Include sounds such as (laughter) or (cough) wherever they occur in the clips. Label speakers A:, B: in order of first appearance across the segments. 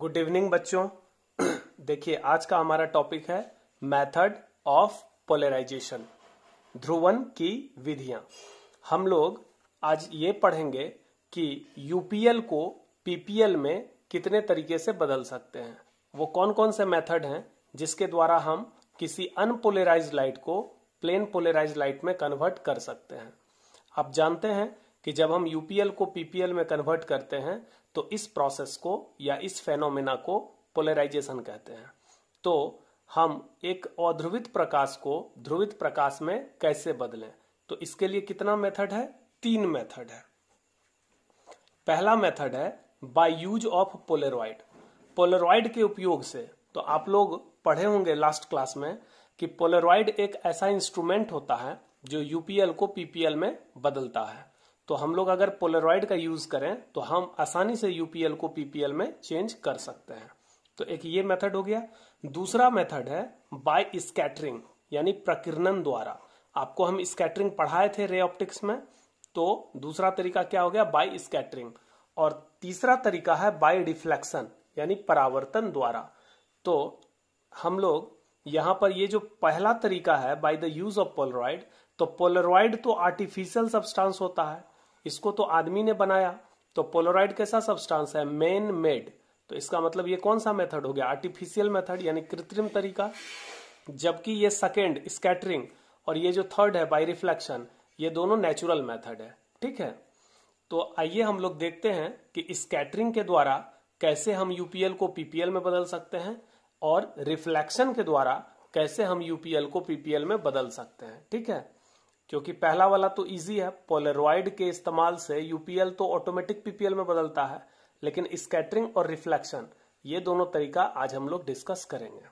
A: Good evening बच्चों (clears throat) देखिए आज का हमारा टॉपिक है मेथड ऑफ पोलराइजेशन ध्रुवन की विधियां हम लोग आज ये पढ़ेंगे कि यूपीएल को पीपीएल में कितने तरीके से बदल सकते हैं वो कौन कौन से मेथड हैं जिसके द्वारा हम किसी अनपोलराइज लाइट को प्लेन पोलराइज लाइट में कन्वर्ट कर सकते हैं आप जानते हैं कि जब हम यूपीएल को पीपीएल में कन्वर्ट करते हैं तो इस प्रोसेस को या इस फेनोमेना को पोलराइजेशन कहते हैं तो हम एक अध्रुवित प्रकाश को ध्रुवित प्रकाश में कैसे बदलें तो इसके लिए कितना मेथड है तीन मेथड है पहला मेथड है by use of polaroid polaroid के उपयोग से तो आप लोग पढ़े होंगे लास्ट क्लास में कि पोलेरॉइड एक ऐसा इंस्ट्रूमेंट होता है जो यूपीएल को पीपीएल में बदलता है तो हम लोग अगर पोलरॉइड का यूज करें तो हम आसानी से यूपीएल को पीपीएल में चेंज कर सकते हैं तो एक ये मेथड हो गया दूसरा मेथड है बाय स्कैटरिंग यानी प्रकिरणन द्वारा आपको हम स्कैटरिंग पढ़ाए थे रे ऑप्टिक्स में तो दूसरा तरीका क्या हो गया बाय स्कैटरिंग और तीसरा तरीका है बाय रिफ्लेक्शन यानी परावर्तन द्वारा तो हम लोग यहां पर ये जो पहला तरीका है by the use of polaroid तो पोलरॉइड तो आर्टिफिशियल सब्सटेंस होता है इसको तो आदमी ने बनाया तो पोलोराइड कैसा सब्सटेंस है मेन मेड तो इसका मतलब ये कौन सा मेथड हो गया आर्टिफिशियल मेथड यानी कृत्रिम तरीका जबकि ये सेकेंड स्कैटरिंग और ये जो थर्ड है बाई रिफ्लेक्शन ये दोनों नेचुरल मेथड है ठीक है तो आइए हम लोग देखते हैं कि स्कैटरिंग के द्वारा कैसे हम यूपीएल को पीपीएल में बदल सकते हैं और रिफ्लेक्शन के द्वारा कैसे हम यूपीएल को पीपीएल में बदल सकते हैं ठीक है क्योंकि पहला वाला तो इजी है पोलरॉइड के इस्तेमाल से यूपीएल तो ऑटोमेटिक पीपीएल में बदलता है लेकिन स्कैटरिंग और रिफ्लेक्शन ये दोनों तरीका आज हम लोग डिस्कस करेंगे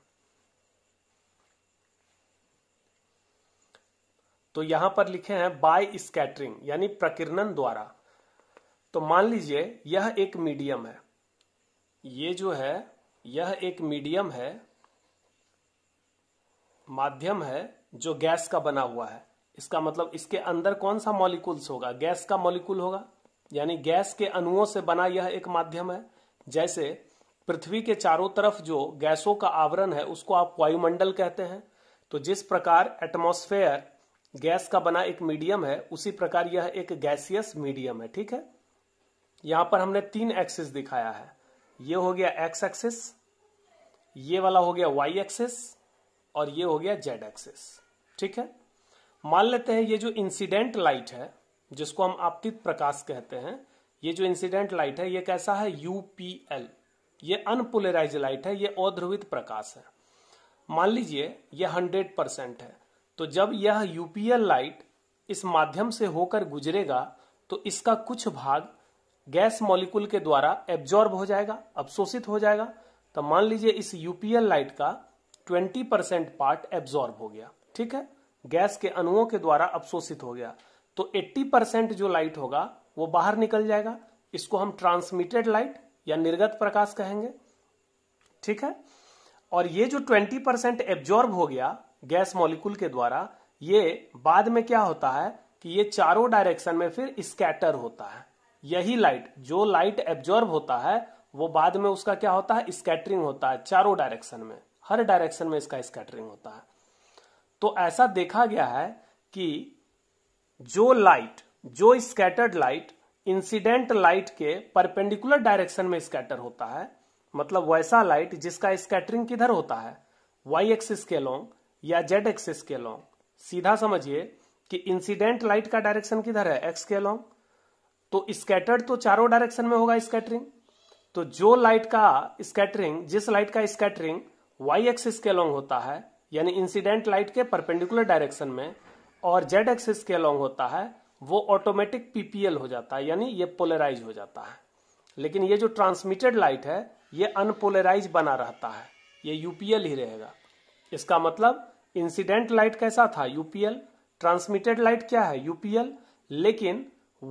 A: तो यहां पर लिखे हैं बाय स्कैटरिंग यानी प्रकिरणन द्वारा तो मान लीजिए यह एक मीडियम है ये जो है यह एक मीडियम है माध्यम है जो गैस का बना हुआ है इसका मतलब इसके अंदर कौन सा मॉलिकुल्स होगा गैस का मॉलिकुल होगा यानी गैस के अणुओं से बना यह एक माध्यम है जैसे पृथ्वी के चारों तरफ जो गैसों का आवरण है उसको आप वायुमंडल कहते हैं तो जिस प्रकार एटमोस्फेयर गैस का बना एक मीडियम है उसी प्रकार यह एक गैसियस मीडियम है ठीक है यहां पर हमने तीन एक्सिस दिखाया है ये हो गया एक्स एक्सिस ये वाला हो गया वाई एक्सिस और ये हो गया जेड एक्सिस ठीक है मान लेते हैं ये जो इंसिडेंट लाइट है जिसको हम आपतित प्रकाश कहते हैं ये जो इंसिडेंट लाइट है ये कैसा है यूपीएल ये अनपोलराइज लाइट है ये अध्रुवित प्रकाश है मान लीजिए यह हंड्रेड परसेंट है तो जब यह यूपीएल लाइट इस माध्यम से होकर गुजरेगा तो इसका कुछ भाग गैस मॉलिक्यूल के द्वारा एब्जॉर्ब हो जाएगा अवशोषित हो जाएगा तो मान लीजिए इस यूपीएल लाइट का ट्वेंटी परसेंट पार्ट एब्जॉर्ब हो गया ठीक है गैस के अणुओं के द्वारा अवशोषित हो गया तो 80 परसेंट जो लाइट होगा वो बाहर निकल जाएगा इसको हम ट्रांसमिटेड लाइट या निर्गत प्रकाश कहेंगे ठीक है और ये जो 20 परसेंट एब्जॉर्ब हो गया गैस मॉलिक्यूल के द्वारा ये बाद में क्या होता है कि ये चारों डायरेक्शन में फिर स्कैटर होता है यही लाइट जो लाइट एब्जॉर्ब होता है वो बाद में उसका क्या होता है स्कैटरिंग होता है चारों डायरेक्शन में हर डायरेक्शन में इसका स्कैटरिंग होता है तो ऐसा देखा गया है कि जो लाइट जो स्कैटर्ड लाइट इंसिडेंट लाइट के परपेंडिकुलर डायरेक्शन में स्कैटर होता है मतलब वैसा लाइट जिसका स्कैटरिंग किधर होता है वाई एक्सिस के लॉन्ग या जेड एक्सिस के लॉन्ग सीधा समझिए कि इंसिडेंट लाइट का डायरेक्शन किधर है एक्स के लॉन्ग तो स्कैटर्ड तो चारों डायरेक्शन में होगा स्कैटरिंग तो जो लाइट का स्कैटरिंग जिस लाइट का स्कैटरिंग वाई एक्सिस के लॉन्ग होता है यानी इंसिडेंट लाइट के परपेंडिकुलर डायरेक्शन में और जेड एक्सिस के अलोंग होता है वो ऑटोमेटिक पीपीएल हो जाता है यानी ये पोलराइज हो जाता है लेकिन ये जो ट्रांसमिटेड लाइट है ये अनपोलराइज बना रहता है ये यूपीएल ही रहेगा इसका मतलब इंसिडेंट लाइट कैसा था यूपीएल ट्रांसमिटेड लाइट क्या है यूपीएल लेकिन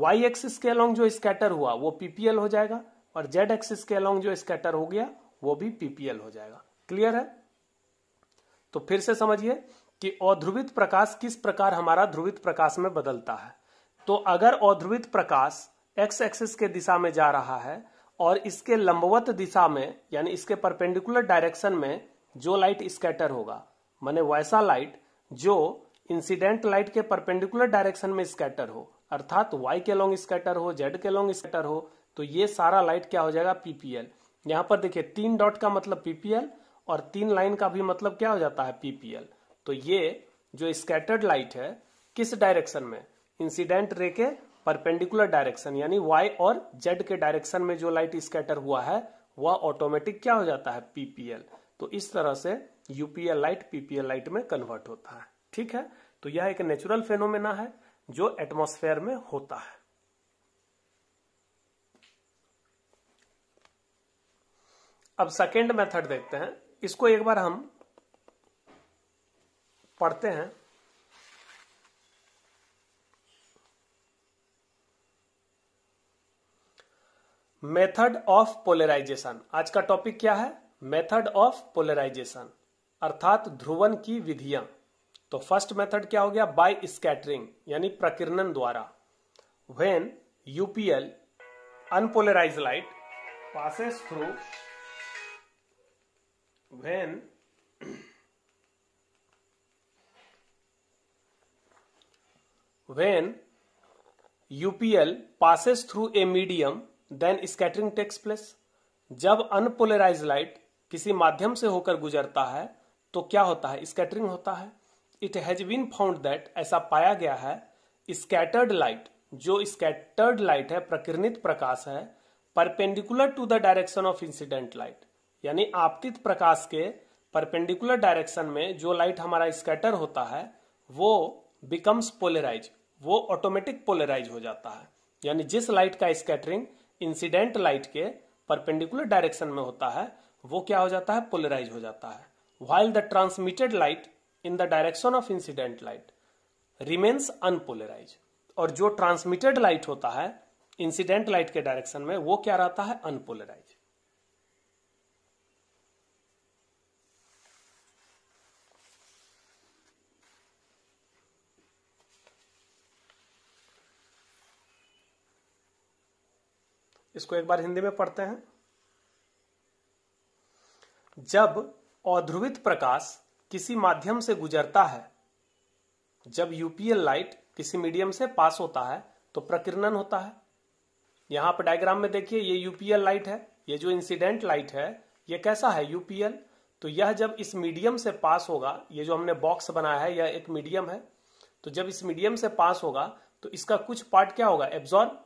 A: वाई एक्सिस के अलोंग जो स्कैटर हुआ वो पीपीएल हो जाएगा और जेड एक्सिस के अलोंग जो स्कैटर हो गया वो भी पीपीएल हो जाएगा क्लियर है तो फिर से समझिए कि अध्रुवित प्रकाश किस प्रकार हमारा ध्रुवित प्रकाश में बदलता है तो अगर अध्रुवित प्रकाश एक्स एक्सिस के दिशा में जा रहा है और इसके लंबवत दिशा में यानी इसके परपेंडिकुलर डायरेक्शन में जो लाइट स्कैटर होगा माने वैसा लाइट जो इंसिडेंट लाइट के परपेंडिकुलर डायरेक्शन में स्कैटर हो अर्थात वाई के लॉन्ग स्कैटर हो जेड के लॉन्ग स्कैटर हो तो ये सारा लाइट क्या हो जाएगा पीपीएल यहां पर देखिये तीन डॉट का मतलब पीपीएल और तीन लाइन का भी मतलब क्या हो जाता है पीपीएल तो ये जो स्कैटर्ड लाइट है किस डायरेक्शन में इंसिडेंट रे के परपेंडिकुलर डायरेक्शन यानी वाई और जेड के डायरेक्शन में जो लाइट स्कैटर हुआ है वह ऑटोमेटिक क्या हो जाता है पीपीएल तो इस तरह से यूपीएल लाइट पीपीएल लाइट में कन्वर्ट होता है ठीक है तो यह एक नेचुरल फेनोमेना है जो एटमोस्फेयर में होता है अब सेकेंड मेथड देखते हैं इसको एक बार हम पढ़ते हैं मेथड ऑफ पोलराइजेशन आज का टॉपिक क्या है मेथड ऑफ पोलराइजेशन अर्थात ध्रुवन की विधियां तो फर्स्ट मेथड क्या हो गया बाय स्कैटरिंग यानी प्रकिरणन द्वारा when UPL unpolarise light passes through when when UPL passes through a medium then scattering takes place जब अनपोलराइज लाइट किसी माध्यम से होकर गुजरता है तो क्या होता है स्कैटरिंग होता है it has been found that ऐसा पाया गया है स्कैटर्ड लाइट जो स्कैटर्ड लाइट है प्रकीर्णित प्रकाश है perpendicular to the direction of incident light यानी आपतित प्रकाश के परपेंडिकुलर डायरेक्शन में जो लाइट हमारा स्कैटर होता है वो बिकम्स पोलराइज वो ऑटोमेटिक पोलराइज हो जाता है यानी जिस लाइट का स्कैटरिंग इंसिडेंट लाइट के परपेंडिकुलर डायरेक्शन में होता है वो क्या हो जाता है पोलराइज हो जाता है while the transmitted light in the direction of incident light remains unpolarise और जो ट्रांसमिटेड लाइट होता है इंसिडेंट लाइट के डायरेक्शन में वो क्या रहता है अनपोलराइज इसको एक बार हिंदी में पढ़ते हैं जब अध्रुवित प्रकाश किसी माध्यम से गुजरता है जब यूपीएल लाइट किसी मीडियम से पास होता है तो प्रकीर्णन होता है यहां पर डायग्राम में देखिए ये यूपीएल लाइट है ये जो इंसिडेंट लाइट है ये कैसा है यूपीएल तो यह जब इस मीडियम से पास होगा ये जो हमने बॉक्स बनाया है यह एक मीडियम है तो जब इस मीडियम से पास होगा तो इसका कुछ पार्ट क्या होगा एब्जॉर्ब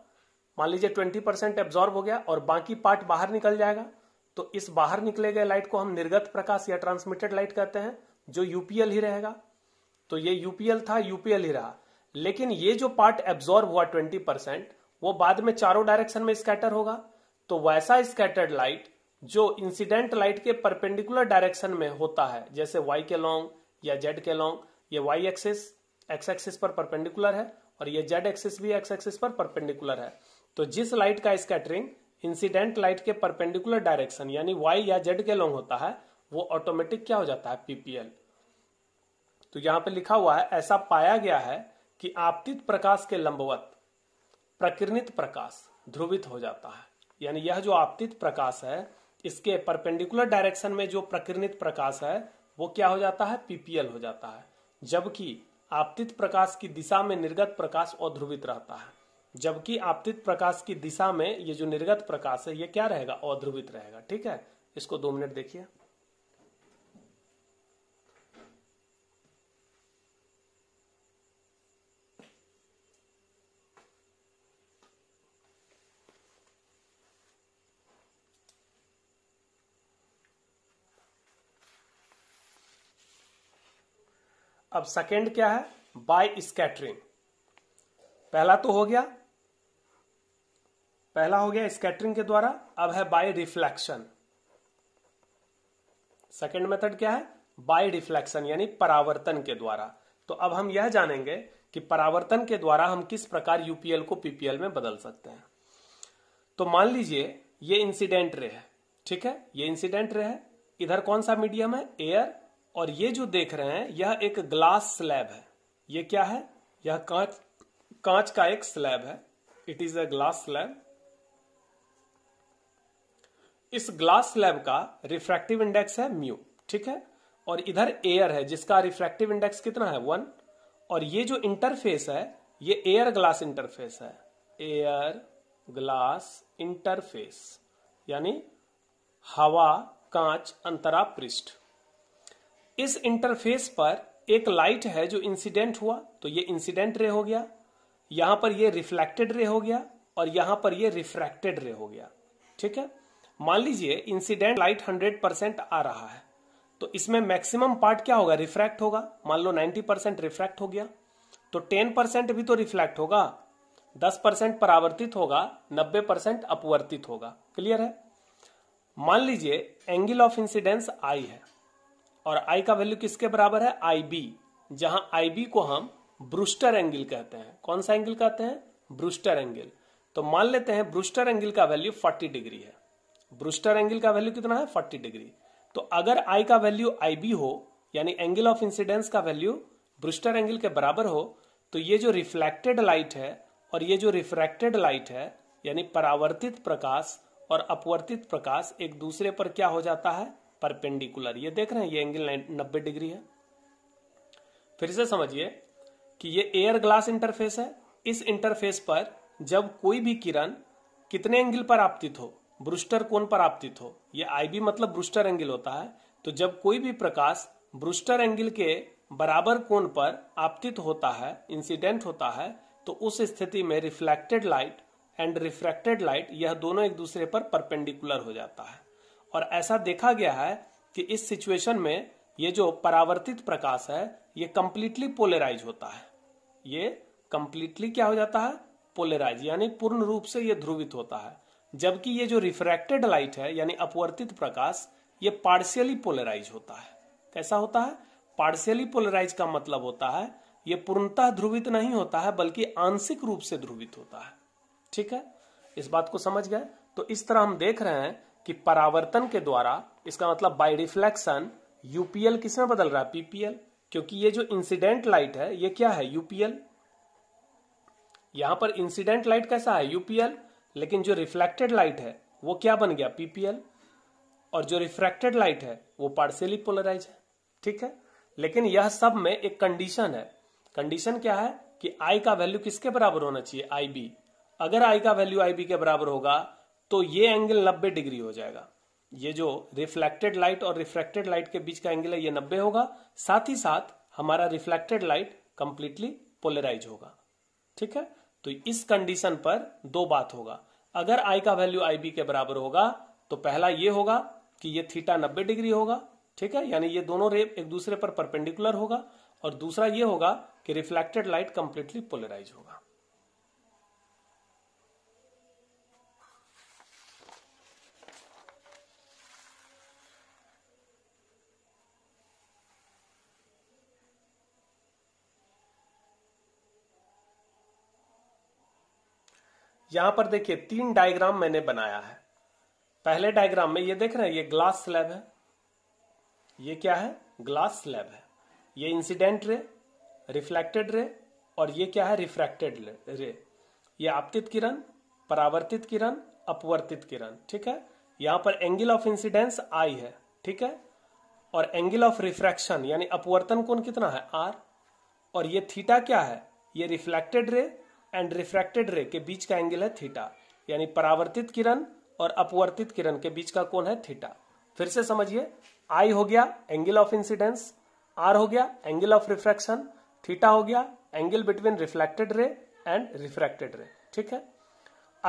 A: मान लीजिए ट्वेंटी परसेंट एब्जॉर्ब हो गया और बाकी पार्ट बाहर निकल जाएगा तो इस बाहर निकले गए लाइट को हम निर्गत प्रकाश या ट्रांसमिटेड लाइट कहते हैं जो यूपीएल ही रहेगा तो ये यूपीएल था यूपीएल ही रहा लेकिन ये जो पार्ट एब्जॉर्ब हुआ ट्वेंटी परसेंट वो बाद में चारों डायरेक्शन में स्कैटर होगा तो वैसा स्कैटर्ड लाइट जो इंसिडेंट लाइट के परपेंडिकुलर डायरेक्शन में होता है जैसे वाई के लॉन्ग या जेड के लॉन्ग ये वाई एक्सिस एक्स एक्सिस पर परपेंडिकुलर है और ये जेड एक्सिस भी एक्स एक्सिस पर परपेंडिकुलर है तो जिस लाइट का स्कैटरिंग इंसिडेंट लाइट के परपेंडिकुलर डायरेक्शन यानी वाई या जेड के लॉन्ग होता है वो ऑटोमेटिक क्या हो जाता है पीपीएल तो यहां पे लिखा हुआ है ऐसा पाया गया है कि आपतित प्रकाश के लंबवत प्रकृत प्रकाश ध्रुवित हो जाता है यानी यह जो आपतित प्रकाश है इसके परपेंडिकुलर डायरेक्शन में जो प्रकृत प्रकाश है वो क्या हो जाता है पीपीएल हो जाता है जबकि आपतित प्रकाश की दिशा में निर्गत प्रकाश और ध्रुवित रहता है जबकि आपतित प्रकाश की दिशा में ये जो निर्गत प्रकाश है ये क्या रहेगा अध्रुवित रहेगा ठीक है इसको दो मिनट देखिए अब सेकेंड क्या है बाय स्कैटरिंग पहला तो हो गया पहला हो गया स्कैटरिंग के द्वारा अब है बाय रिफ्लेक्शन सेकेंड मेथड क्या है बाय रिफ्लेक्शन यानी परावर्तन के द्वारा तो अब हम यह जानेंगे कि परावर्तन के द्वारा हम किस प्रकार यूपीएल को पीपीएल में बदल सकते हैं तो मान लीजिए ये इंसिडेंट रे है ठीक है ये इंसिडेंट रे है इधर कौन सा मीडियम है एयर और ये जो देख रहे हैं यह एक ग्लास स्लैब है ये क्या है यह कांच कांच का एक स्लैब है it is a glass slab इस ग्लास स्लैब का रिफ्रैक्टिव इंडेक्स है म्यू ठीक है और इधर एयर है जिसका रिफ्रैक्टिव इंडेक्स कितना है वन और ये जो इंटरफेस है ये एयर ग्लास इंटरफेस है एयर ग्लास इंटरफेस यानी हवा कांच अंतरा पृष्ठ इस इंटरफेस पर एक लाइट है जो इंसिडेंट हुआ तो ये इंसिडेंट रे हो गया यहां पर ये रिफ्लेक्टेड रे हो गया और यहां पर ये रिफ्रैक्टेड रे हो गया ठीक है मान लीजिए इंसिडेंट लाइट 100 परसेंट आ रहा है तो इसमें मैक्सिमम पार्ट क्या होगा रिफ्रैक्ट होगा मान लो 90 परसेंट रिफ्रैक्ट हो गया तो 10 परसेंट भी तो रिफ्लेक्ट होगा 10 परसेंट परावर्तित होगा 90 परसेंट अपवर्तित होगा क्लियर है मान लीजिए एंगल ऑफ इंसिडेंस आई है और आई का वैल्यू किसके बराबर है आई बी जहां आई बी को हम ब्रूस्टर एंगल कहते हैं कौन सा एंगल कहते हैं ब्रूस्टर एंगल तो मान लेते हैं ब्रूस्टर एंगल का वैल्यू 40 डिग्री है ब्रूस्टर एंगल का वैल्यू कितना है फोर्टी डिग्री तो अगर आई का वैल्यू आई बी हो यानी एंगल ऑफ इंसिडेंस का वैल्यू ब्रूस्टर एंगल के बराबर हो तो ये जो रिफ्लेक्टेड लाइट है और ये जो रिफ्रैक्टेड लाइट है यानी परावर्तित प्रकाश और अपवर्तित प्रकाश एक दूसरे पर क्या हो जाता है परपेंडिकुलर ये देख रहे हैं ये एंगल नब्बे डिग्री है फिर से समझिए कि ये एयर ग्लास इंटरफेस है इस इंटरफेस पर जब कोई भी किरण कितने एंगल पर आपतित हो ब्रूस्टर कोण पर आपतित हो यह आईबी मतलब ब्रूस्टर एंगल होता है तो जब कोई भी प्रकाश ब्रूस्टर एंगल के बराबर कोण पर आपतित होता है इंसिडेंट होता है तो उस स्थिति में reflected light and refracted light यह दोनों एक दूसरे पर परपेंडिकुलर हो जाता है और ऐसा देखा गया है कि इस सिचुएशन में ये जो परावर्तित प्रकाश है ये कंप्लीटली पोलराइज होता है ये कंप्लीटली क्या हो जाता है पोलराइज यानी पूर्ण रूप से यह ध्रुवित होता है जबकि ये जो रिफ्रैक्टेड लाइट है यानी अपवर्तित प्रकाश ये पार्शियली पोलराइज होता है कैसा होता है पार्शियली पोलराइज का मतलब होता है ये पूर्णतः ध्रुवित नहीं होता है बल्कि आंशिक रूप से ध्रुवित होता है ठीक है इस बात को समझ गए तो इस तरह हम देख रहे हैं कि परावर्तन के द्वारा इसका मतलब बाय रिफ्लेक्शन यूपीएल किसमें बदल रहा है पीपीएल क्योंकि ये जो इंसिडेंट लाइट है ये क्या है यूपीएल यहां पर इंसिडेंट लाइट कैसा है यूपीएल लेकिन जो रिफ्लेक्टेड लाइट है वो क्या बन गया पीपीएल और जो रिफ्रैक्टेड लाइट है वो पार्सली पोलराइज है ठीक है लेकिन यह सब में एक कंडीशन है कंडीशन क्या है कि आई का वैल्यू किसके बराबर होना चाहिए आई बी अगर आई का वैल्यू आई बी के बराबर होगा तो ये एंगल 90 डिग्री हो जाएगा ये जो रिफ्लेक्टेड लाइट और रिफ्रैक्टेड लाइट के बीच का एंगल है ये 90 होगा साथ ही साथ हमारा रिफ्लेक्टेड लाइट कंप्लीटली पोलराइज होगा ठीक है तो इस कंडीशन पर दो बात होगा अगर आई का वैल्यू आई बी के बराबर होगा तो पहला ये होगा कि ये थीटा नब्बे डिग्री होगा ठीक है यानी ये दोनों रेप एक दूसरे पर परपेंडिकुलर होगा और दूसरा ये होगा कि रिफ्लेक्टेड लाइट कंप्लीटली पोलराइज होगा यहां पर देखिए तीन डायग्राम मैंने बनाया है पहले डायग्राम में ये देख रहे हैं ये ग्लास स्लैब है ये क्या है ग्लास स्लैब है ये इंसिडेंट रे रिफ्लेक्टेड रे और ये क्या है रिफ्रैक्टेड रे ये आपतित किरण परावर्तित किरण अपवर्तित किरण ठीक है यहां पर एंगल ऑफ इंसिडेंस आई है ठीक है और एंगल ऑफ रिफ्रैक्शन यानी अपवर्तन कोण कितना है आर और ये थीटा क्या है ये रिफ्लेक्टेड रे एंड रिफ्रैक्टेड रे के बीच का एंगल है थीटा यानी परावर्तित किरण और अपवर्तित किरण के बीच का कोण है थीटा फिर से समझिए आई हो गया एंगल ऑफ इंसिडेंस आर हो गया एंगल ऑफ रिफ्रैक्शन थीटा हो गया angle between reflected ray and refracted ray ठीक है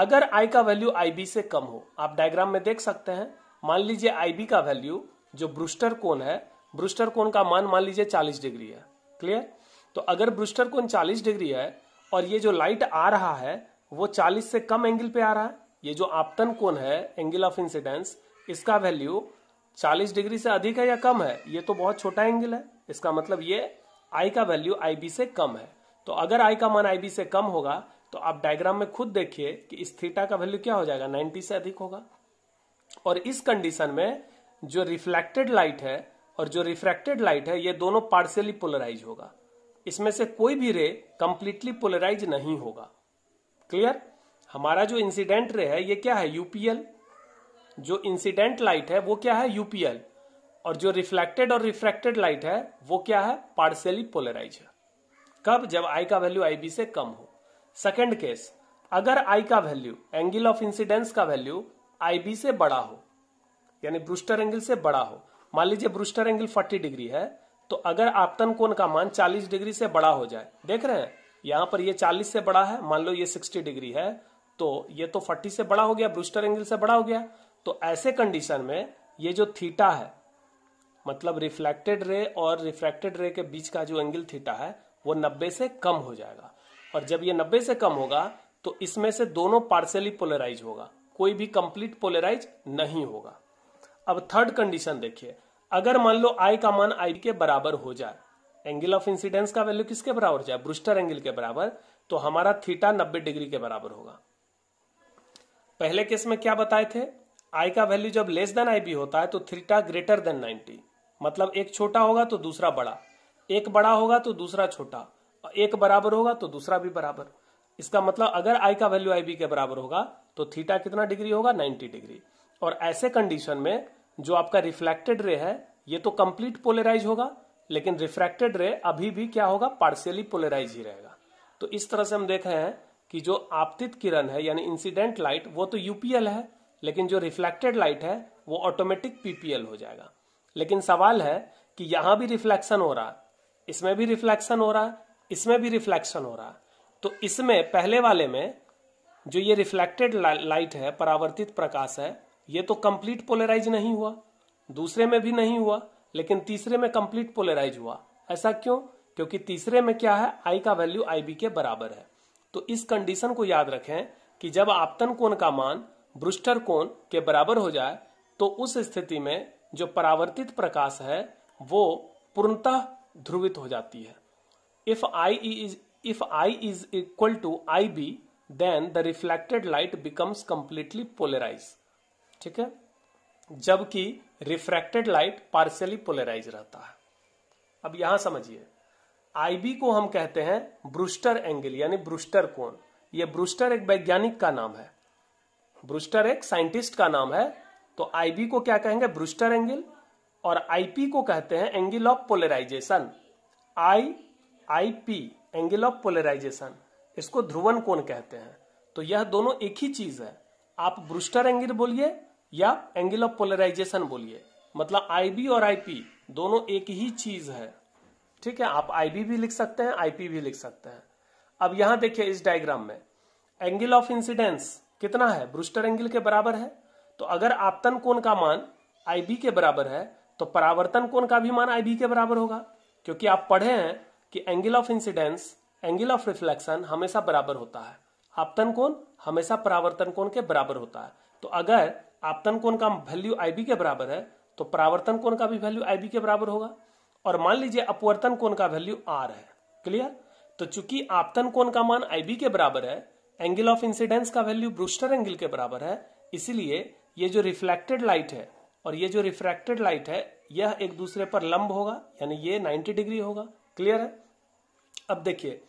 A: अगर आई का वैल्यू बी से कम हो आप डायग्राम में देख सकते हैं मान लीजिए आईबी का वैल्यू जो ब्रूस्टर कोन है ब्रूस्टर कोन का मान मान लीजिए 40 डिग्री है क्लियर तो अगर ब्रूस्टर कोन 40 डिग्री है और ये जो लाइट आ रहा है वो 40 से कम एंगल पे आ रहा है ये जो आपतन कोण है एंगल ऑफ इंसिडेंस इसका वैल्यू 40 डिग्री से अधिक है या कम है ये तो बहुत छोटा एंगल है इसका मतलब ये आई का वैल्यू आई से कम है तो अगर आई का मान आई से कम होगा तो आप डायग्राम में खुद देखिए कि इस थीटा का वैल्यू क्या हो जाएगा 90 से अधिक होगा और इस कंडीशन में जो रिफ्लेक्टेड लाइट है और जो रिफ्रैक्टेड लाइट है ये दोनों पार्शियली पोलराइज होगा इसमें से कोई भी रे कंप्लीटली पोलराइज नहीं होगा क्लियर हमारा जो इंसिडेंट रे है ये क्या है यूपीएल जो इंसिडेंट लाइट है वो क्या है यूपीएल और जो रिफ्लेक्टेड और रिफ्रैक्टेड लाइट है वो क्या है पार्शियली पोलराइज है कब जब आई का वैल्यू आई से कम हो सेकेंड केस अगर आई का वैल्यू एंगल ऑफ इंसिडेंस का वैल्यू आई से बड़ा हो यानी ब्रूस्टर एंगल से बड़ा हो मान लीजिए ब्रूस्टर एंगल 40 डिग्री है तो अगर आपतन कोण का मान 40 डिग्री से बड़ा हो जाए देख रहे हैं यहां पर ये 40 से बड़ा है मान लो ये 60 डिग्री है तो ये तो 40 से बड़ा हो गया ब्रूस्टर एंगल से बड़ा हो गया तो ऐसे कंडीशन में ये जो थीटा है मतलब रिफ्लेक्टेड रे और रिफ्लेक्टेड रे के बीच का जो एंगल थीटा है वो 90 से कम हो जाएगा और जब ये 90 से कम होगा तो इसमें से दोनों पार्सली पोलराइज होगा कोई भी कंप्लीट पोलराइज नहीं होगा अब थर्ड कंडीशन देखिए अगर मान लो आई का मान आई के बराबर हो जाए एंगल ऑफ इंसिडेंस का वैल्यू किसके बराबर हो जाए ब्रुस्टर एंगल के बराबर तो हमारा थीटा 90 डिग्री के बराबर होगा पहले केस में क्या बताए थे आई का वैल्यू जब लेस देन आई होता है तो थीटा ग्रेटर देन 90 मतलब एक छोटा होगा तो दूसरा बड़ा एक बड़ा होगा तो दूसरा छोटा एक बराबर होगा तो दूसरा भी बराबर इसका मतलब अगर आई का वैल्यू आई बी के बराबर होगा तो थीटा कितना डिग्री होगा 90 डिग्री और ऐसे कंडीशन में जो आपका रिफ्लेक्टेड रे है ये तो कंप्लीट पोलराइज होगा लेकिन रिफ्रैक्टेड रे अभी भी क्या होगा पार्शियली पोलराइज ही रहेगा तो इस तरह से हम देख रहे हैं कि जो आपतित किरण है यानी इंसिडेंट लाइट वो तो यूपीएल है लेकिन जो रिफ्लेक्टेड लाइट है वो ऑटोमेटिक पीपीएल हो जाएगा लेकिन सवाल है कि यहां भी रिफ्लेक्शन हो रहा है इसमें भी रिफ्लेक्शन हो रहा है इसमें भी रिफ्लेक्शन हो रहा है तो इसमें पहले वाले में जो ये रिफ्लेक्टेड लाइट है परावर्तित प्रकाश है ये तो कंप्लीट पोलराइज नहीं हुआ दूसरे में भी नहीं हुआ लेकिन तीसरे में कंप्लीट पोलराइज हुआ ऐसा क्यों क्योंकि तीसरे में क्या है आई का वैल्यू आई बी के बराबर है तो इस कंडीशन को याद रखें कि जब आपतन कोण का मान ब्रुस्टर कोण के बराबर हो जाए तो उस स्थिति में जो परावर्तित प्रकाश है वो पूर्णतः ध्रुवित हो जाती है if I is if I is equal to I B then the reflected light becomes completely polarise ठीक है जबकि रिफ्रैक्टेड लाइट पार्शियली पोलराइज रहता है अब यहां समझिए आईबी को हम कहते हैं ब्रूस्टर एंगल यानी ब्रूस्टर कोण यह ब्रूस्टर एक वैज्ञानिक का नाम है ब्रूस्टर एक साइंटिस्ट का नाम है तो आईबी को क्या कहेंगे ब्रूस्टर एंगल और आईपी को कहते हैं angle of polarisation I IP angle of polarisation इसको ध्रुवन कोण कहते हैं तो यह दोनों एक ही चीज है आप ब्रूस्टर एंगल बोलिए या एंगल ऑफ पोलराइजेशन बोलिए मतलब आईबी और आईपी दोनों एक ही चीज है ठीक है आप आईबी भी लिख सकते हैं आईपी भी लिख सकते हैं अब यहां देखिए इस डायग्राम में एंगल ऑफ इंसिडेंस कितना है ब्रूस्टर एंगल के बराबर है तो अगर आपतन कोण का मान आईबी के बराबर है तो परावर्तन कोण का भी मान आईबी के बराबर होगा क्योंकि आप पढ़े हैं कि angle of incidence angle of reflection हमेशा बराबर होता है आपतन कोण हमेशा परावर्तन कोण के बराबर होता है तो अगर आपतन कोण का वैल्यू आईबी के बराबर है तो परावर्तन कोण का भी वैल्यू आईबी के बराबर होगा और मान लीजिए अपवर्तन कोण का वैल्यू आर है क्लियर तो चूंकि आपतन कोण का मान आईबी के बराबर है एंगल ऑफ इंसिडेंस का वैल्यू ब्रूस्टर एंगल के बराबर है इसीलिए ये जो रिफ्लेक्टेड लाइट है और ये जो रिफ्रैक्टेड लाइट है यह एक दूसरे पर लंब होगा यानी ये 90 डिग्री होगा क्लियर है अब देखिए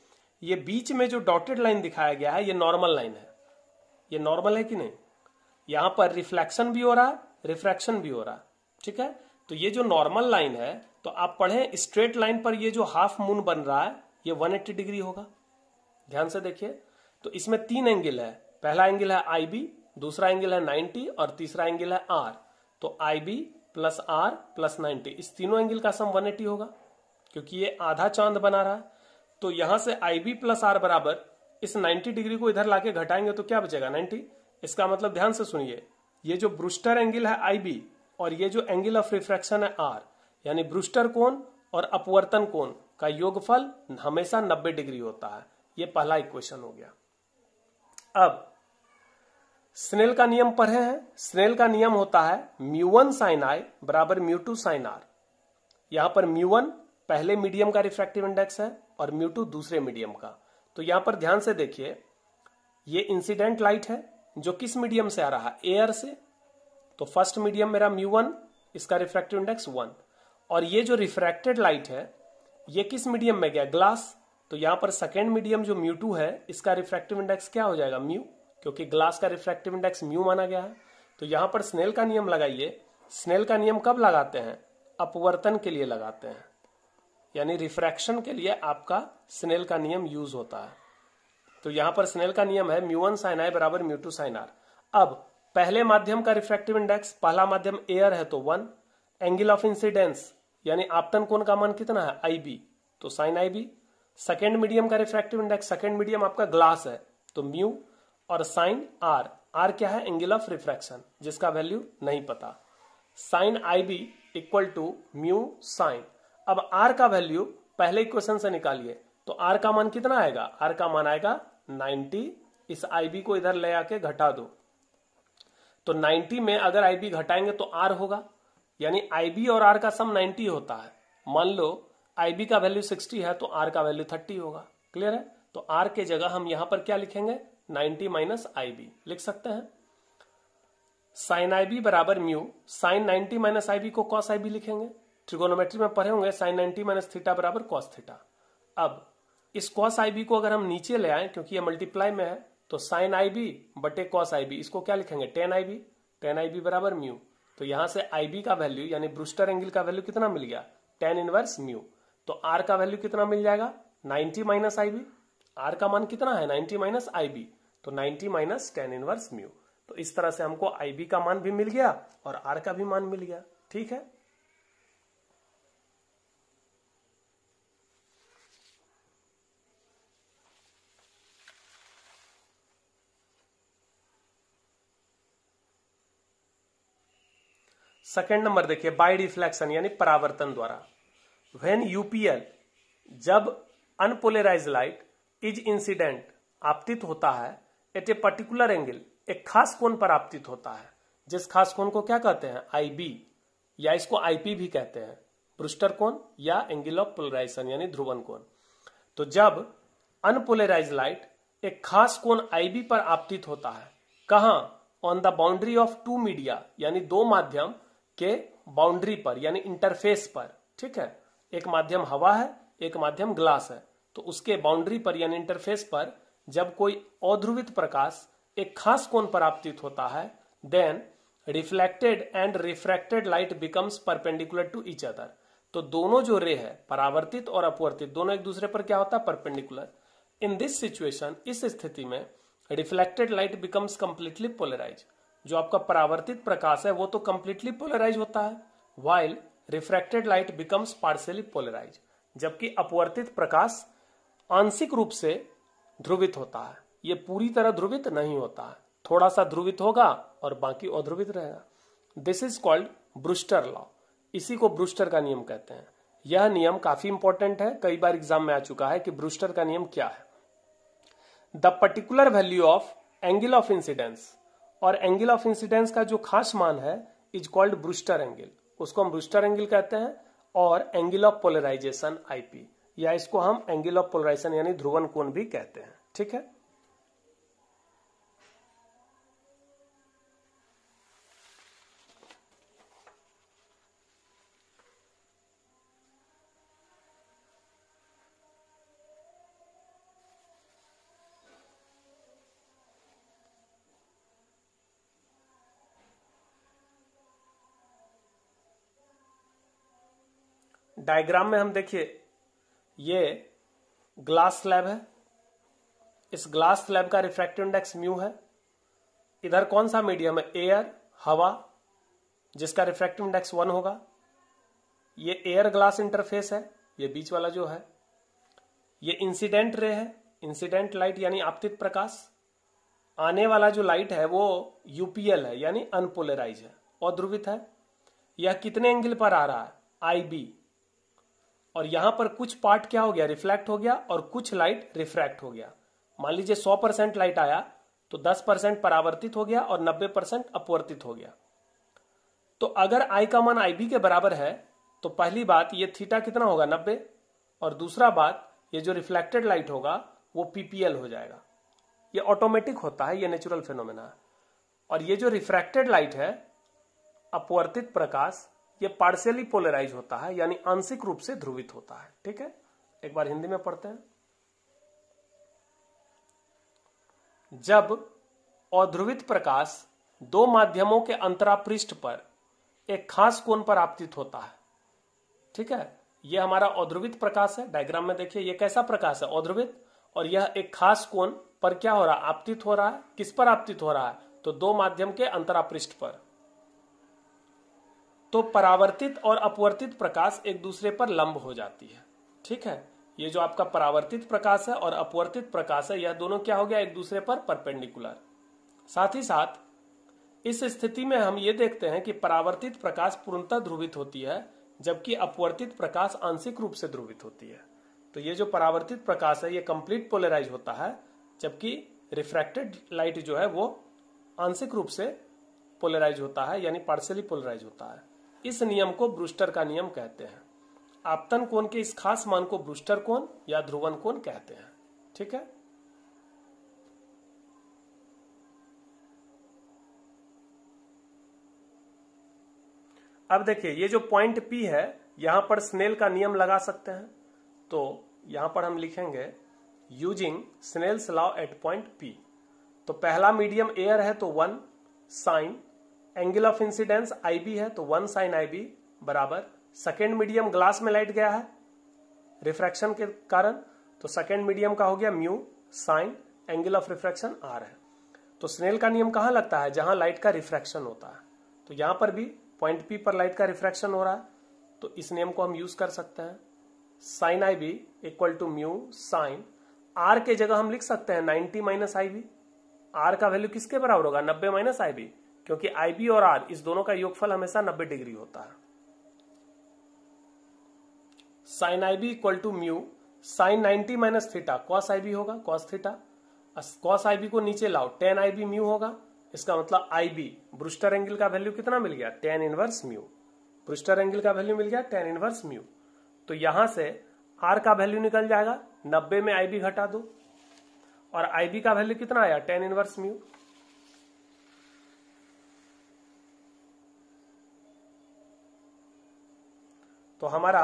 A: ये बीच में जो डॉटेड लाइन दिखाया गया है ये नॉर्मल लाइन है ये नॉर्मल है कि नहीं यहां पर रिफ्लेक्शन भी हो रहा है रिफ्रैक्शन भी हो रहा है ठीक है तो ये जो नॉर्मल लाइन है तो आप पढ़े स्ट्रेट लाइन पर ये जो हाफ मून बन रहा है ये 180 डिग्री होगा ध्यान से देखिए तो इसमें तीन एंगल है पहला एंगल है आई बी दूसरा एंगल है 90 और तीसरा एंगल है आर तो I B plus R plus ninety इस तीनों एंगल का सम 180 होगा क्योंकि ये आधा चांद बना रहा है तो यहां से आई बी प्लस आर बराबर इस 90 डिग्री को इधर लाके घटाएंगे तो क्या बचेगा इसका मतलब ध्यान से सुनिए ये जो ब्रूस्टर एंगल है आई बी और ये जो एंगल ऑफ रिफ्रैक्शन है आर यानी ब्रूस्टर कोण और अपवर्तन कोण का योगफल हमेशा 90 डिग्री होता है ये पहला इक्वेशन हो गया अब स्नेल का नियम पढ़े हैं स्नेल का नियम होता है म्यू वन साइन आई बराबर म्यू टू साइन आर यहां पर म्यू वन पहले मीडियम का रिफ्रैक्टिव इंडेक्स है और म्यू टू दूसरे मीडियम का तो यहां पर ध्यान से देखिए ये इंसिडेंट लाइट है जो किस मीडियम से आ रहा है एयर से तो फर्स्ट मीडियम मेरा म्यू वन इसका रिफ्रैक्टिव इंडेक्स वन और ये जो रिफ्रैक्टेड लाइट है ये किस मीडियम में गया ग्लास तो यहां पर सेकेंड मीडियम जो म्यू टू है इसका रिफ्रैक्टिव इंडेक्स क्या हो जाएगा म्यू क्योंकि ग्लास का रिफ्रैक्टिव इंडेक्स म्यू माना गया है तो यहां पर स्नेल का नियम लगाइए स्नेल का नियम कब लगाते हैं अपवर्तन के लिए लगाते हैं यानी रिफ्रैक्शन के लिए आपका स्नेल का नियम यूज होता है तो यहां पर स्नेल का नियम है म्यू वन साइन आई बराबर म्यू टू साइन आर अब पहले माध्यम का रिफ्रैक्टिव इंडेक्स पहला माध्यम एयर है तो वन एंगल ऑफ इंसिडेंस यानी आपतन कोण का मान कितना है आई बी तो sine I B second medium का रिफ्रैक्टिव इंडेक्स सेकेंड मीडियम आपका ग्लास है तो म्यू और साइन आर आर क्या है एंगल ऑफ रिफ्रैक्शन जिसका वैल्यू नहीं पता sine I B equal to mu sine अब आर का वैल्यू पहले इक्वेशन से निकालिए तो आर का मान कितना आएगा आर का मान आएगा 90 इस आईबी को इधर ले आके घटा दो तो 90 में अगर आईबी घटाएंगे तो आर होगा यानी आईबी और आर का सम 90 होता है मान लो आईबी का वैल्यू 60 है तो आर का वैल्यू 30 होगा क्लियर है तो आर के जगह हम यहां पर क्या लिखेंगे 90 माइनस आईबी लिख सकते हैं साइन आईबी बराबर म्यू साइन 90 माइनस आईबी को कॉस आईबी लिखेंगे ट्रिगोनोमेट्री में पढ़े होंगे साइन 90 माइनस थीटा बराबर कॉस थीटा अब इस कॉस आई बी को अगर हम नीचे ले आए क्योंकि ये मल्टीप्लाई में है तो साइन आई बी बटे कॉस आई बी इसको क्या लिखेंगे tan I B tan I B बराबर म्यू तो यहां से आई बी का वैल्यू यानी ब्रूस्टर एंगल का वैल्यू कितना मिल गया टेन इनवर्स म्यू तो आर का वैल्यू कितना मिल जाएगा ninety minus I B R का मान कितना है नाइनटी माइनस आई बी तो ninety minus tan inverse mu तो इस तरह से हमको आई बी का मान भी मिल गया और आर का भी मान मिल गया ठीक है सेकेंड नंबर देखिए बाय डिफ्लेक्शन यानी परावर्तन द्वारा व्हेन यूपीएल जब अनपोलराइज लाइट इज इंसिडेंट आपतित होता है एट ए पर्टिकुलर एंगल एक खास कोण पर आपतित होता है जिस खास कोण को क्या कहते हैं आईबी या इसको आईपी भी कहते हैं ब्रूस्टर कोण या एंगल ऑफ पोलराइजेशन यानी ध्रुवन कोण तो जब अनपोलराइज लाइट एक खास कोण आईबी पर आपतित होता है कहा on the boundary of two media यानी दो माध्यम के बाउंड्री पर यानी इंटरफेस पर ठीक है एक माध्यम हवा है एक माध्यम ग्लास है तो उसके बाउंड्री पर यानी इंटरफेस पर जब कोई अध्रुवित प्रकाश एक खास कोण पर आपतित होता है then reflected and refracted light becomes perpendicular to each other तो दोनों जो रे है परावर्तित और अपवर्तित दोनों एक दूसरे पर क्या होता है परपेंडिकुलर इन दिस सिचुएशन इस स्थिति में reflected light becomes completely polarized जो आपका परावर्तित प्रकाश है वो तो कंप्लीटली पोलराइज होता है while refracted light becomes partially polarized जबकि अपवर्तित प्रकाश आंशिक रूप से ध्रुवित होता है ये पूरी तरह ध्रुवित नहीं होता है थोड़ा सा ध्रुवित होगा और बाकी अध्रुवित रहेगा this is called Brewster law इसी को ब्रूस्टर का नियम कहते हैं यह नियम काफी इंपॉर्टेंट है कई बार एग्जाम में आ चुका है कि ब्रूस्टर का नियम क्या है the particular value of angle of incidence और एंगल ऑफ इंसिडेंस का जो खास मान है इज कॉल्ड ब्रूस्टर एंगल उसको हम ब्रूस्टर एंगल कहते हैं और एंगल ऑफ पोलराइजेशन आईपी या इसको हम एंगल ऑफ पोलराइजेशन यानी ध्रुवन कोण भी कहते हैं ठीक है डायग्राम में हम देखिए ये ग्लास स्लैब है इस ग्लास स्लैब का रिफ्रैक्टिव इंडेक्स म्यू है इधर कौन सा मीडियम है एयर हवा जिसका रिफ्रैक्टिव इंडेक्स वन होगा ये एयर ग्लास इंटरफेस है ये बीच वाला जो है ये इंसिडेंट रे है इंसिडेंट लाइट यानी आपतित प्रकाश आने वाला जो लाइट है वो यूपीएल है यानी अनपोलराइज है और ध्रुवित है यह कितने एंगल पर आ रहा है आई बी और यहां पर कुछ पार्ट क्या हो गया रिफ्लेक्ट हो गया और कुछ लाइट रिफ्रैक्ट हो गया मान लीजिए 100 परसेंट लाइट आया तो 10 परसेंट परावर्तित हो गया और 90 परसेंट अपवर्तित हो गया तो अगर आई का मान आई बी के बराबर है तो पहली बात ये थीटा कितना होगा 90 और दूसरा बात ये जो रिफ्लेक्टेड लाइट होगा वो पीपीएल हो जाएगा ये ऑटोमेटिक होता है ये नेचुरल फिनोमेना और ये जो रिफ्रैक्टेड लाइट है अपवर्तित प्रकाश ये पार्शियली पोलराइज होता है यानी आंशिक रूप से ध्रुवित होता है ठीक है एक बार हिंदी में पढ़ते हैं जब अध्रुवित प्रकाश दो माध्यमों के अंतरापृष्ठ पर एक खास कोण पर आपतित होता है ठीक है यह हमारा अध्रुवित प्रकाश है डायग्राम में देखिए यह कैसा प्रकाश है अध्रुवित और यह एक खास कोण पर क्या हो रहा है आपतित हो रहा है किस पर आपतित हो रहा है तो दो माध्यम के अंतरापृष्ठ पर तो परावर्तित और अपवर्तित प्रकाश एक दूसरे पर लंब हो जाती है ठीक है ये जो आपका परावर्तित प्रकाश है और अपवर्तित प्रकाश है यह दोनों क्या हो गया एक दूसरे पर परपेंडिकुलर साथ ही साथ इस स्थिति में हम ये देखते हैं कि परावर्तित प्रकाश पूर्णतः ध्रुवित होती है जबकि अपवर्तित प्रकाश आंशिक रूप से ध्रुवित होती है तो ये जो परावर्तित प्रकाश है ये कंप्लीट पोलराइज होता है जबकि रिफ्रैक्टेड लाइट जो है वो आंशिक रूप से पोलराइज होता है यानी पार्शली पोलराइज होता है इस नियम को ब्रूस्टर का नियम कहते हैं आपतन कोण के इस खास मान को ब्रूस्टर कोण या ध्रुवन कोण कहते हैं ठीक है अब देखिए ये जो पॉइंट पी है यहां पर स्नेल का नियम लगा सकते हैं तो यहां पर हम लिखेंगे using Snell's law at point P तो पहला मीडियम एयर है तो one sine angle of incidence I B है तो वन साइन आई बी बराबर सेकेंड मीडियम ग्लास में लाइट गया है रिफ्रैक्शन के कारण तो सेकेंड मीडियम का हो गया mu sine angle of refraction R है तो स्नेल का नियम कहां लगता है जहां लाइट का रिफ्रैक्शन होता है तो यहां पर भी पॉइंट पी पर लाइट का रिफ्रैक्शन हो रहा है तो इस नियम को हम यूज कर सकते हैं sine I B equal to mu sine R के जगह हम लिख सकते हैं ninety minus I B R का वैल्यू किसके बराबर होगा नब्बे माइनस आई बी क्योंकि आईबी और आर इस दोनों का योगफल हमेशा 90 डिग्री होता है sine IB equal to mu sine 90 minus theta cos IB होगा कॉस थीटा कॉस आईबी को नीचे लाओ टेन आईबी म्यू होगा इसका मतलब आईबी ब्रूस्टर एंगल का वैल्यू कितना मिल गया tan inverse mu Brewster angle का वैल्यू मिल गया टेन इनवर्स म्यू तो यहां से आर का वैल्यू निकल जाएगा नब्बे में आईबी घटा दो और आईबी का वैल्यू कितना आया टेन इनवर्स म्यू तो हमारा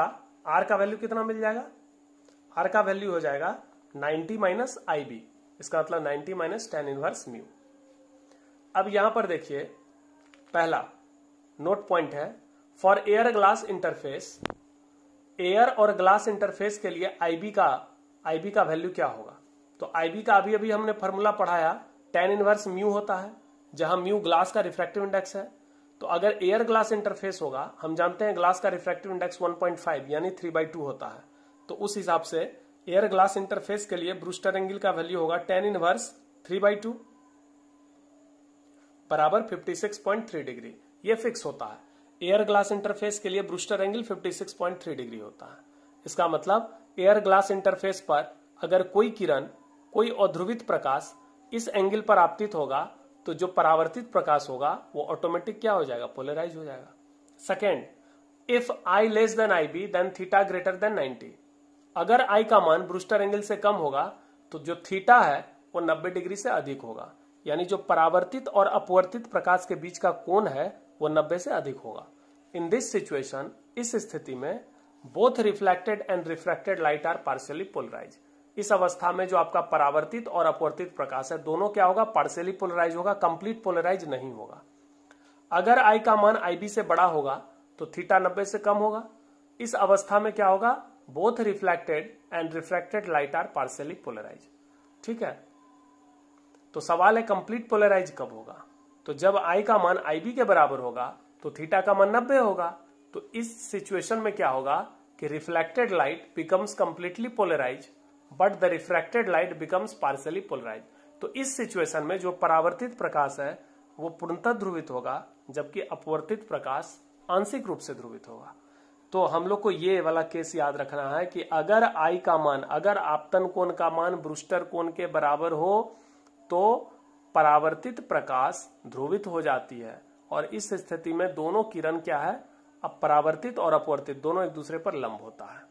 A: आर का वैल्यू कितना मिल जाएगा आर का वैल्यू हो जाएगा 90 माइनस आई बी इसका मतलब 90 माइनस टेन इनवर्स म्यू अब यहां पर देखिए पहला नोट पॉइंट है for air glass interface air और ग्लास इंटरफेस के लिए आईबी का आईबी का वैल्यू क्या होगा तो आईबी का अभी अभी हमने फॉर्मूला पढ़ाया टेन इनवर्स म्यू होता है जहां म्यू ग्लास का रिफ्रैक्टिव इंडेक्स है तो अगर एयर ग्लास इंटरफेस होगा हम जानते हैं ग्लास का रिफ्रैक्टिव इंडेक्स 1.5 यानी 3 बाई टू होता है तो उस हिसाब से एयर ग्लास इंटरफेस के लिए ब्रूस्टर एंगल का वैल्यू होगा tan inverse three by two बराबर फिफ्टी डिग्री ये फिक्स होता है एयर ग्लास इंटरफेस के लिए ब्रूस्टर एंगल 56.3 डिग्री होता है इसका मतलब एयर ग्लास इंटरफेस पर अगर कोई किरण कोई अध्रुवित प्रकाश इस एंगल पर आपतित होगा तो जो परावर्तित प्रकाश होगा वो ऑटोमेटिक क्या हो जाएगा पोलराइज हो जाएगा second if I less than I B then theta greater than 90 अगर आई का मान ब्रूस्टर एंगल से कम होगा तो जो थीटा है वो 90 डिग्री से अधिक होगा यानी जो परावर्तित और अपवर्तित प्रकाश के बीच का कोण है वो 90 से अधिक होगा इन दिस सिचुएशन इस स्थिति में both reflected and reflected light are partially polarized इस अवस्था में जो आपका परावर्तित और अपवर्तित प्रकाश है दोनों क्या होगा पार्सली पोलराइज होगा कंप्लीट पोलराइज नहीं होगा अगर आई का मान आईबी से बड़ा होगा तो थीटा 90 से कम होगा इस अवस्था में क्या होगा both reflected and reflected light are partially polarized ठीक है तो सवाल है कंप्लीट पोलराइज कब होगा तो जब आई का मान आईबी के बराबर होगा तो थीटा का मान नब्बे होगा तो इस सिचुएशन में क्या होगा कि reflected light becomes completely polarized but the refracted light becomes partially polarized तो इस सिचुएशन में जो परावर्तित प्रकाश है वो पूर्णतः ध्रुवित होगा जबकि अपवर्तित प्रकाश आंशिक रूप से ध्रुवित होगा तो हम लोग को ये वाला केस याद रखना है कि अगर आई का मान अगर आपतन कोण का मान ब्रूस्टर कोण के बराबर हो तो परावर्तित प्रकाश ध्रुवित हो जाती है और इस स्थिति में दोनों किरण क्या है अब परावर्तित और अपवर्तित दोनों एक दूसरे पर लंब होता है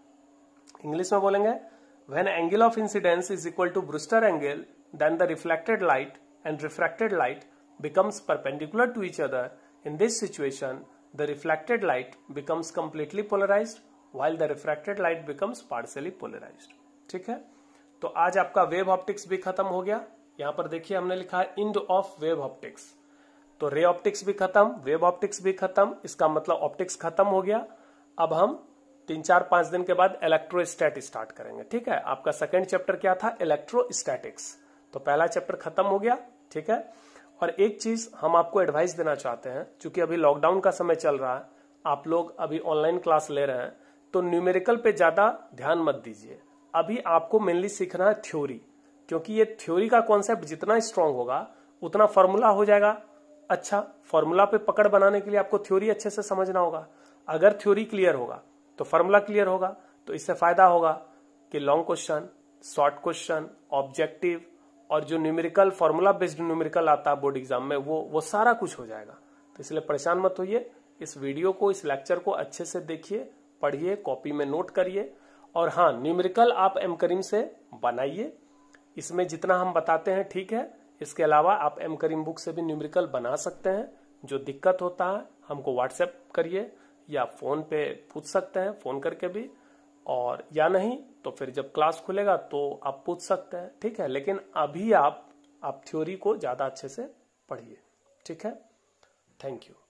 A: इंग्लिश में बोलेंगे When angle of incidence is equal to Brewster angle, then the reflected light and refracted light becomes perpendicular to each other. In this situation, the reflected light becomes completely polarized while the refracted light becomes partially polarized. ठीक है तो आज आपका wave optics भी खत्म हो गया यहां पर देखिए हमने लिखा है इंड ऑफ वेव ऑप्टिक्स तो रे ऑप्टिक्स भी खत्म वेव ऑप्टिक्स भी खत्म इसका मतलब ऑप्टिक्स खत्म हो गया अब हम तीन चार पांच दिन के बाद इलेक्ट्रोस्टैट स्टार्ट करेंगे ठीक है आपका सेकेंड चैप्टर क्या था इलेक्ट्रोस्टैटिक्स तो पहला चैप्टर खत्म हो गया ठीक है और एक चीज हम आपको एडवाइस देना चाहते हैं क्योंकि अभी लॉकडाउन का समय चल रहा है आप लोग अभी ऑनलाइन क्लास ले रहे हैं तो न्यूमेरिकल पे ज्यादा ध्यान मत दीजिए अभी आपको मेनली सीखना है थ्योरी क्योंकि ये थ्योरी का कॉन्सेप्ट जितना स्ट्रांग होगा उतना फॉर्मूला हो जाएगा अच्छा फॉर्मूला पे पकड़ बनाने के लिए आपको थ्योरी अच्छे से समझना होगा अगर थ्योरी क्लियर होगा तो फॉर्मूला क्लियर होगा तो इससे फायदा होगा कि long question short question objective और जो न्यूमेरिकल फॉर्मूला बेस्ड न्यूमेरिकल आता है बोर्ड एग्जाम में वो वो सारा कुछ हो जाएगा तो इसलिए परेशान मत होइए इस वीडियो को इस लेक्चर को अच्छे से देखिए पढ़िए कॉपी में नोट करिए और हाँ न्यूमेरिकल आप एम करीम से बनाइए इसमें जितना हम बताते हैं ठीक है इसके अलावा आप एम करीम बुक से भी न्यूमेरिकल बना सकते हैं जो दिक्कत होता है हमको व्हाट्सएप करिए या फोन पे पूछ सकते हैं फोन करके भी और या नहीं तो फिर जब क्लास खुलेगा तो आप पूछ सकते हैं ठीक है लेकिन अभी आप आप थ्योरी को ज्यादा अच्छे से पढ़िए ठीक है थैंक यू